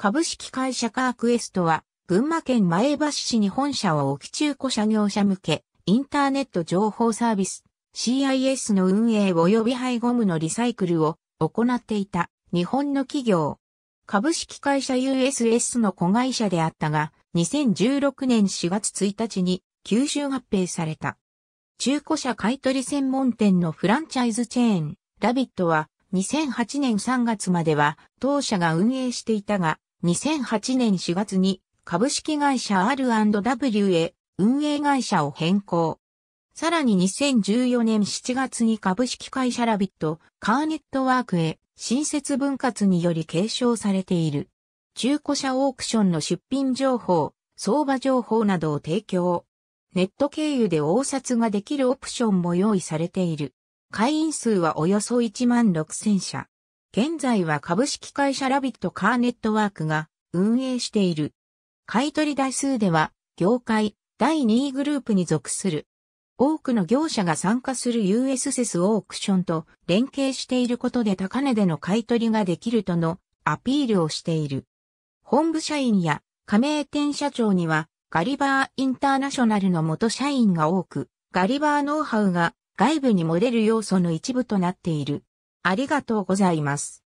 株式会社カークエストは、群馬県前橋市に本社を置き中古車業者向け、インターネット情報サービス、CIS の運営及び廃ゴムのリサイクルを行っていた日本の企業。株式会社 USS の子会社であったが、2016年4月1日に吸収合併された。中古車買取専門店のフランチャイズチェーン、ラビットは2008年3月までは当社が運営していたが、2008年4月に株式会社 R&W へ運営会社を変更。さらに2014年7月に株式会社ラビットカーネットワークへ新設分割により継承されている。中古車オークションの出品情報、相場情報などを提供。ネット経由で応札ができるオプションも用意されている。会員数はおよそ1万6000社。現在は株式会社ラビットカーネットワークが運営している。買取台数では、業界第2位グループに属する。多くの業者が参加する US s スオークションと連携していることで高値での買取ができるとのアピールをしている。本部社員や加盟店社長にはガリバーインターナショナルの元社員が多く、ガリバーノウハウが外部に漏れる要素の一部となっている。ありがとうございます。